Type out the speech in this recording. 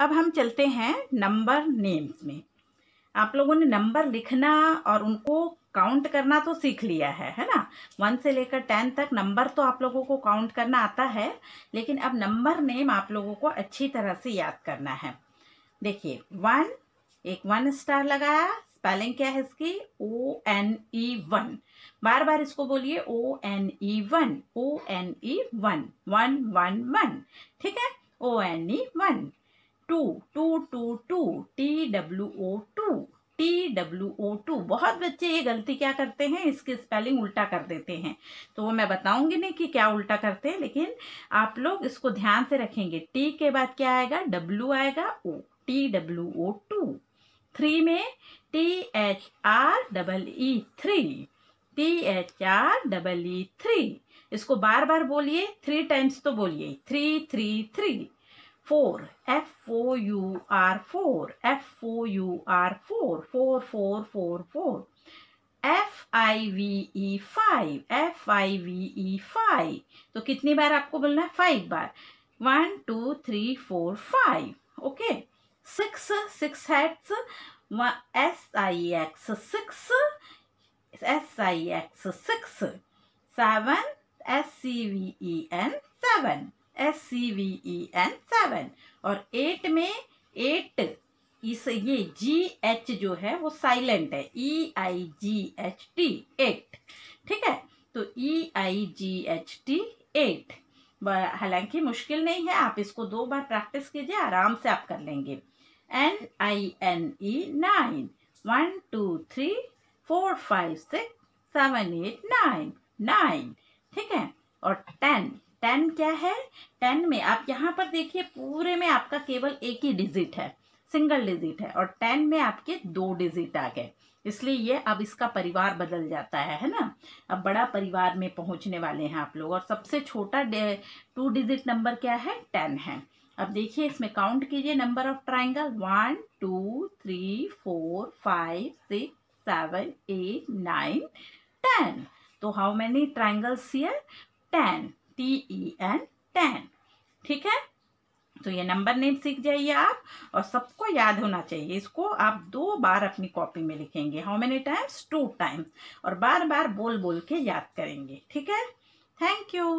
अब हम चलते हैं नंबर नेम्स में आप लोगों ने नंबर लिखना और उनको काउंट करना तो सीख लिया है है ना वन से लेकर टेन तक नंबर तो आप लोगों को काउंट करना आता है लेकिन अब नंबर नेम आप लोगों को अच्छी तरह से याद करना है देखिए वन एक वन स्टार लगाया स्पेलिंग क्या है इसकी ओ एन ई वन बार बार इसको बोलिए O N E one O N E one one one one ठीक है O N E one two two two two T W O two T W O two बहुत बच्चे ये गलती क्या करते हैं इसकी स्पेलिंग उल्टा कर देते हैं तो वो मैं बताऊंगी नहीं कि क्या उल्टा करते हैं लेकिन आप लोग इसको ध्यान से रखेंगे टी के बाद क्या आएगा डब्ल्यू आएगा O T W O two three में T H R double E three T H R double E three इसको बार बार बोलिए थ्री टाइम्स तो बोलिए three three three four f four u r four f four u r four four four four four f i v e five f i v e five तो कितनी बार आपको बोलना है फाइव बार one two three four five okay six six हेड्स S I X six S I X six seven S C V E N seven S C V E N seven और eight में eight इस ये G H जो है वो silent है E I G H T eight ठीक है तो ई I G H T eight हालांकि मुश्किल नहीं है आप इसको दो बार प्रैक्टिस कीजिए आराम से आप कर लेंगे N I N E nine one two three four five six seven eight nine nine ठीक है और टेन टेन क्या है टेन में आप यहाँ पर देखिए पूरे में आपका केवल एक ही डिजिट है सिंगल डिजिट है और टेन में आपके दो डिजिट आ गए इसलिए ये अब इसका परिवार बदल जाता है है ना अब बड़ा परिवार में पहुंचने वाले हैं आप लोग और सबसे छोटा टू डिजिट नंबर क्या है टेन है अब देखिए इसमें काउंट कीजिए number of triangle one two three four five six seven eight nine ten तो how many triangles here ten T E N ten ठीक है तो ये नंबर नेम सीख जाइए आप और सबको याद होना चाहिए इसको आप दो बार अपनी कॉपी में लिखेंगे how many times two times और बार बार बोल बोल के याद करेंगे ठीक है थैंक यू